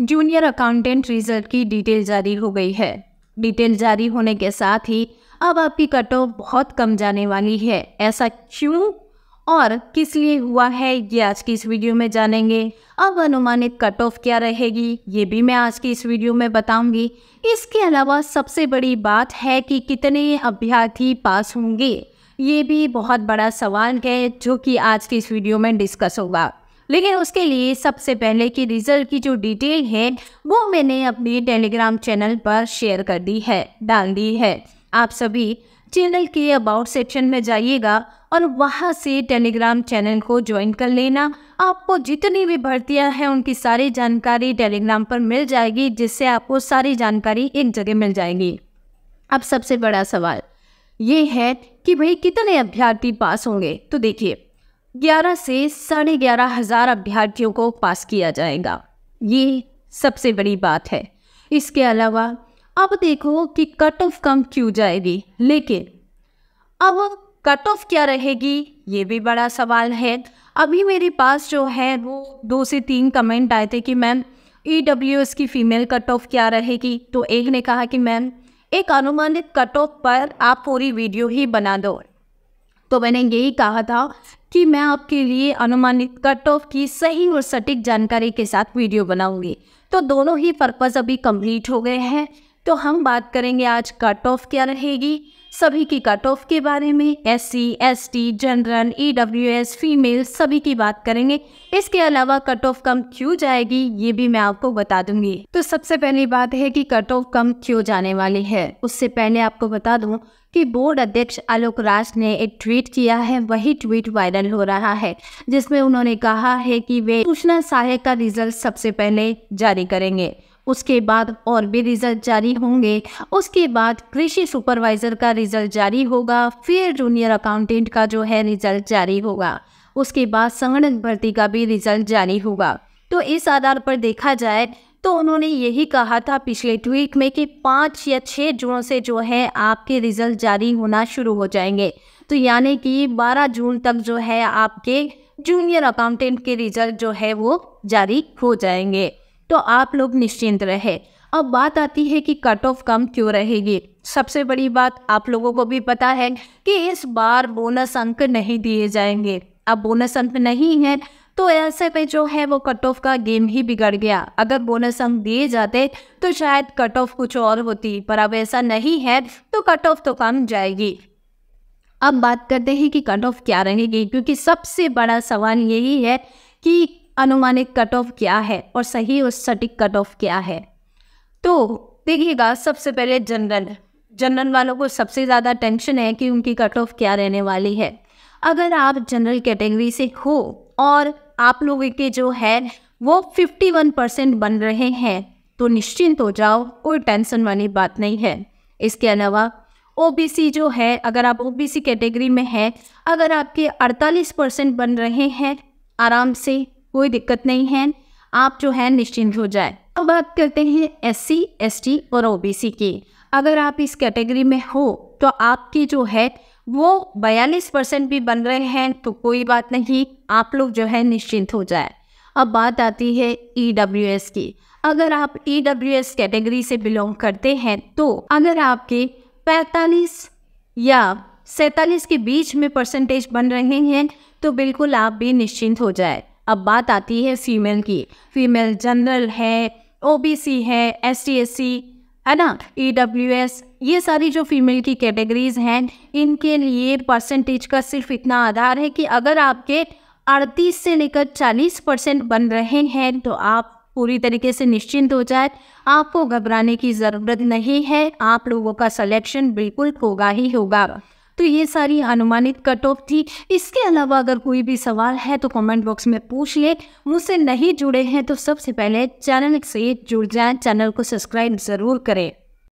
junior accountant result की detail जारी हो गई है डिटेल जारी होने के साथ ही अब आपकी कट ऑफ बहुत कम जाने वाली है ऐसा क्यों और किस लिए हुआ है ये आज की इस वीडियो में जानेंगे अब अनुमानित कट ऑफ क्या रहेगी ये भी मैं आज की इस वीडियो में बताऊंगी इसके अलावा सबसे बड़ी बात है कि कितने अभ्यर्थी पास होंगे ये भी बहुत बड़ा सवाल है जो कि आज की इस वीडियो में डिस्कस होगा लेकिन उसके लिए सबसे पहले की रिज़ल्ट की जो डिटेल है वो मैंने अपने टेलीग्राम चैनल पर शेयर कर दी है डाल दी है आप सभी चैनल के अबाउट सेक्शन में जाइएगा और वहाँ से टेलीग्राम चैनल को ज्वाइन कर लेना आपको जितनी भी भर्तियाँ हैं उनकी सारी जानकारी टेलीग्राम पर मिल जाएगी जिससे आपको सारी जानकारी एक जगह मिल जाएगी अब सबसे बड़ा सवाल ये है कि भाई कितने अभ्यर्थी पास होंगे तो देखिए ग्यारह से साढ़े ग्यारह हजार अभ्यर्थियों को पास किया जाएगा ये सबसे बड़ी बात है इसके अलावा अब देखो कि कट ऑफ कम क्यों जाएगी लेकिन अब कट ऑफ क्या रहेगी ये भी बड़ा सवाल है अभी मेरे पास जो है वो दो से तीन कमेंट आए थे कि मैम ई डब्ल्यू एस की फ़ीमेल कट ऑफ क्या रहेगी तो एक ने कहा कि मैम एक अनुमानित कट ऑफ पर आप पूरी वीडियो ही बना दो तो मैंने यही कहा था कि मैं आपके लिए अनुमानित कट ऑफ की सही और सटीक जानकारी के साथ वीडियो बनाऊंगी तो दोनों ही पर्पज़ अभी कंप्लीट हो गए हैं तो हम बात करेंगे आज कट ऑफ क्या रहेगी सभी की कट ऑफ के बारे में S C S T general E W S female सभी की बात करेंगे इसके अलावा कट ऑफ कम क्यों जाएगी ये भी मैं आपको बता दूंगी तो सबसे पहली बात है कि कट ऑफ कम क्यों जाने वाली है उससे पहले आपको बता दूं कि बोर्ड अध्यक्ष आलोक राज ने एक ट्वीट किया है वही ट्वीट वायरल हो रहा है जिसमें उन्होंने कहा है कि वे सूचना सहायक का रिजल्ट सबसे पहले जारी करेंगे उसके बाद और भी रिजल्ट जारी होंगे उसके बाद कृषि सुपरवाइजर का रिजल्ट जारी होगा फिर जूनियर अकाउंटेंट का जो है रिजल्ट जारी होगा उसके बाद संगणक भर्ती का भी रिजल्ट जारी होगा तो इस आधार पर देखा जाए तो उन्होंने यही कहा था पिछले ट्वीट में कि पाँच या छः जून से जो है आपके रिजल्ट जारी होना शुरू हो जाएंगे तो यानी कि 12 जून तक जो है आपके जूनियर अकाउंटेंट के रिजल्ट जो है वो जारी हो जाएंगे तो आप लोग निश्चिंत रहे अब बात आती है कि कट ऑफ कम क्यों रहेगी सबसे बड़ी बात आप लोगों को भी पता है कि इस बार बोनस अंक नहीं दिए जाएंगे अब बोनस अंक नहीं है तो ऐसे में जो है वो कट ऑफ का गेम ही बिगड़ गया अगर बोनस अंक दिए जाते तो शायद कट ऑफ कुछ और होती पर अब ऐसा नहीं है तो कट ऑफ तो कम जाएगी अब बात करते हैं कि कट ऑफ क्या रहेगी क्योंकि सबसे बड़ा सवाल यही है कि अनुमानित कट ऑफ क्या है और सही और सटीक कट ऑफ क्या है तो देखिएगा सबसे पहले जनरल जनरल वालों को सबसे ज़्यादा टेंशन है कि उनकी कट ऑफ क्या रहने वाली है अगर आप जनरल कैटेगरी से हो और आप लोगों के जो है वो 51 परसेंट बन रहे हैं तो निश्चिंत हो जाओ कोई टेंशन वाली बात नहीं है इसके अलावा ओबीसी जो है अगर आप ओबीसी कैटेगरी में हैं अगर आपके 48 परसेंट बन रहे हैं आराम से कोई दिक्कत नहीं है आप जो है निश्चिंत हो जाए अब बात करते हैं एस एसटी और ओ की अगर आप इस कैटेगरी में हो तो आपकी जो है वो बयालीस परसेंट भी बन रहे हैं तो कोई बात नहीं आप लोग जो है निश्चिंत हो जाए अब बात आती है ई डब्ल्यू एस की अगर आप ई डब्ल्यू एस कैटेगरी से बिलोंग करते हैं तो अगर आपके 45 या सैतालीस के बीच में परसेंटेज बन रहे हैं तो बिल्कुल आप भी निश्चिंत हो जाए अब बात आती है फीमेल की फीमेल जनरल है ओबीसी है एस टी एस सी है ना ई डब्ल्यू एस ये सारी जो फीमेल की कैटेगरीज हैं इनके लिए परसेंटेज का सिर्फ इतना आधार है कि अगर आपके 38 से लेकर 40 परसेंट बन रहे हैं तो आप पूरी तरीके से निश्चिंत हो जाए आपको घबराने की ज़रूरत नहीं है आप लोगों का सिलेक्शन बिल्कुल होगा ही होगा तो ये सारी अनुमानित कट ऑफ थी इसके अलावा अगर कोई भी सवाल है तो कमेंट बॉक्स में पूछ ले मुझसे नहीं जुड़े हैं तो सबसे पहले चैनल से जुड़ जाएं चैनल को सब्सक्राइब ज़रूर करें